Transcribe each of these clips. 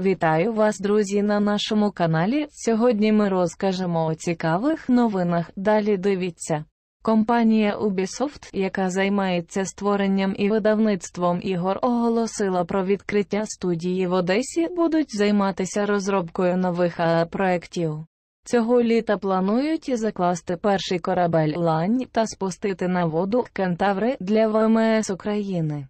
Вітаю вас, друзі, на нашому каналі. Сьогодні ми розкажемо о цікавих новинах. Далі дивіться. Компанія Ubisoft, яка займається створенням і видавництвом ігор, оголосила про відкриття студії в Одесі, будуть займатися розробкою нових АА е, проєктів. Цього літа планують закласти перший корабель лань та спустити на воду кентаври для ВМС України.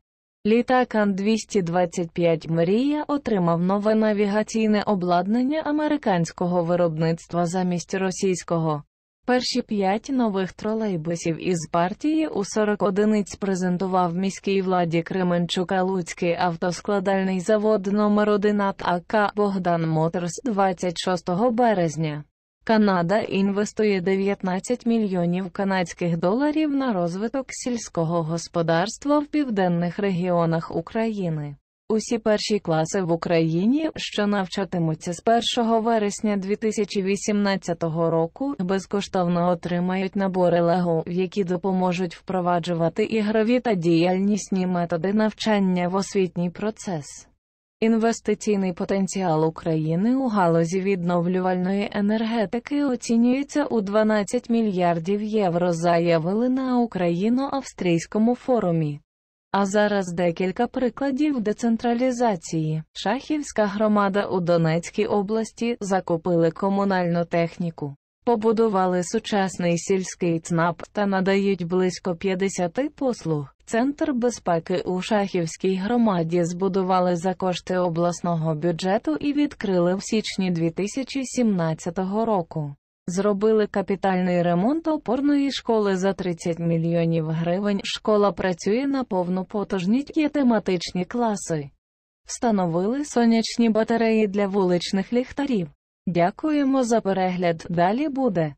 Літак Ан-225 Мрія отримав нове навігаційне обладнання американського виробництва замість російського. Перші п'ять нових тролейбусів із партії у 40 одиниць презентував міській владі Кременчука Луцький автоскладальний завод №1 АК Богдан Моторс 26 березня. Канада інвестує 19 мільйонів канадських доларів на розвиток сільського господарства в південних регіонах України. Усі перші класи в Україні, що навчатимуться з 1 вересня 2018 року, безкоштовно отримають набори лего, які допоможуть впроваджувати ігрові та діяльнісні методи навчання в освітній процес. Інвестиційний потенціал України у галузі відновлювальної енергетики оцінюється у 12 мільярдів євро, заявили на Україно-австрійському форумі. А зараз декілька прикладів децентралізації. Шахівська громада у Донецькій області закупили комунальну техніку, побудували сучасний сільський ЦНАП та надають близько 50 послуг. Центр безпеки у Шахівській громаді збудували за кошти обласного бюджету і відкрили в січні 2017 року. Зробили капітальний ремонт опорної школи за 30 мільйонів гривень. Школа працює на повну потужність є тематичні класи, встановили сонячні батареї для вуличних ліхтарів. Дякуємо за перегляд. Далі буде.